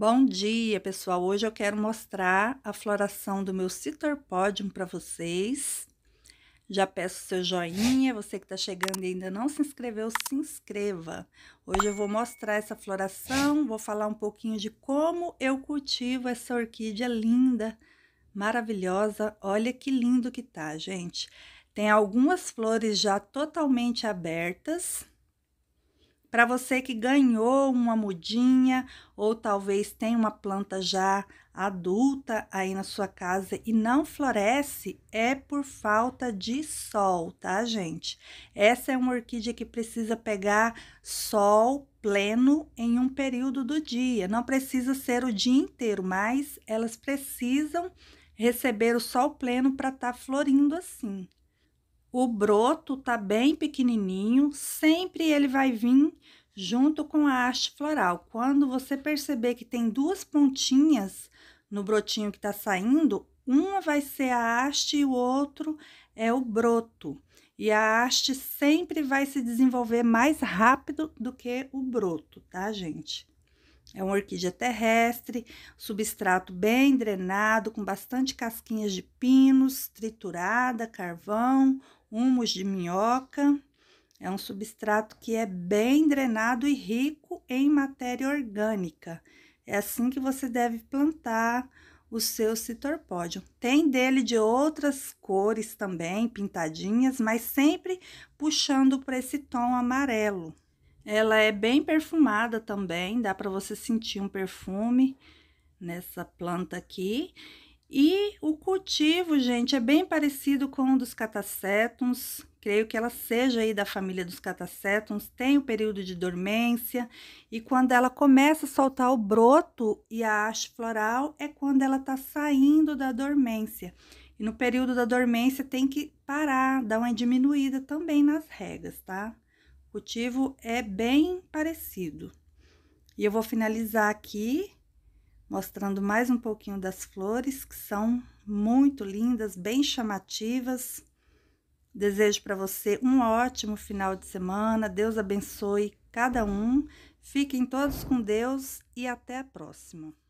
Bom dia, pessoal! Hoje eu quero mostrar a floração do meu Citorpodium para vocês. Já peço seu joinha, você que está chegando e ainda não se inscreveu, se inscreva. Hoje eu vou mostrar essa floração, vou falar um pouquinho de como eu cultivo essa orquídea linda, maravilhosa. Olha que lindo que tá, gente! Tem algumas flores já totalmente abertas, para você que ganhou uma mudinha ou talvez tem uma planta já adulta aí na sua casa e não floresce, é por falta de sol, tá, gente? Essa é uma orquídea que precisa pegar sol pleno em um período do dia. Não precisa ser o dia inteiro, mas elas precisam receber o sol pleno para estar tá florindo assim. O broto tá bem pequenininho, sempre ele vai vir junto com a haste floral. Quando você perceber que tem duas pontinhas no brotinho que tá saindo, uma vai ser a haste e o outro é o broto. E a haste sempre vai se desenvolver mais rápido do que o broto, tá, gente? É uma orquídea terrestre, substrato bem drenado, com bastante casquinhas de pinos, triturada, carvão, humus de minhoca. É um substrato que é bem drenado e rico em matéria orgânica. É assim que você deve plantar o seu citorpódio. Tem dele de outras cores também, pintadinhas, mas sempre puxando para esse tom amarelo. Ela é bem perfumada também, dá para você sentir um perfume nessa planta aqui. E o cultivo, gente, é bem parecido com o dos catacétons. Creio que ela seja aí da família dos catacétons. Tem o período de dormência e quando ela começa a soltar o broto e a haste floral é quando ela tá saindo da dormência. E no período da dormência tem que parar, dar uma diminuída também nas regas, tá? Cultivo é bem parecido. E eu vou finalizar aqui mostrando mais um pouquinho das flores, que são muito lindas, bem chamativas. Desejo para você um ótimo final de semana. Deus abençoe cada um. Fiquem todos com Deus e até a próxima.